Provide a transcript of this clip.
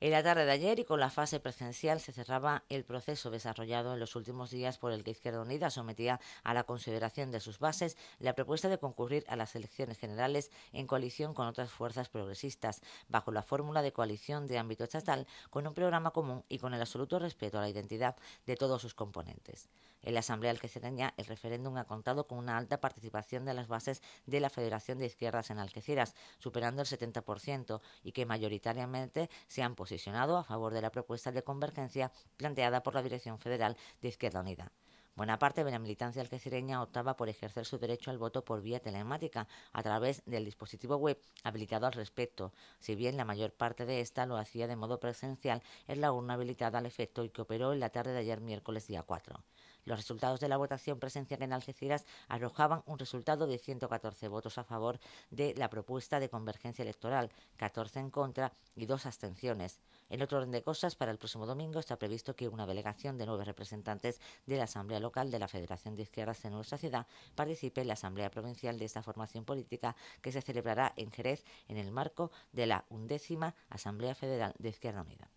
En la tarde de ayer y con la fase presencial se cerraba el proceso desarrollado en los últimos días por el que Izquierda Unida sometía a la consideración de sus bases la propuesta de concurrir a las elecciones generales en coalición con otras fuerzas progresistas, bajo la fórmula de coalición de ámbito estatal, con un programa común y con el absoluto respeto a la identidad de todos sus componentes. En la Asamblea tenía, el referéndum ha contado con una alta participación de las bases de la Federación de Izquierdas en Algeciras, superando el 70%, y que mayoritariamente se han puesto posicionado a favor de la propuesta de convergencia planteada por la Dirección Federal de Izquierda Unida. Buena parte de la militancia algecireña optaba por ejercer su derecho al voto por vía telemática a través del dispositivo web habilitado al respecto, si bien la mayor parte de esta lo hacía de modo presencial en la urna habilitada al efecto y que operó en la tarde de ayer miércoles día 4. Los resultados de la votación presencial en Algeciras arrojaban un resultado de 114 votos a favor de la propuesta de convergencia electoral, 14 en contra y dos abstenciones. En otro orden de cosas, para el próximo domingo está previsto que una delegación de nueve representantes de la Asamblea Local de la Federación de Izquierdas en nuestra ciudad participe en la Asamblea Provincial de esta formación política que se celebrará en Jerez en el marco de la undécima Asamblea Federal de Izquierda Unida.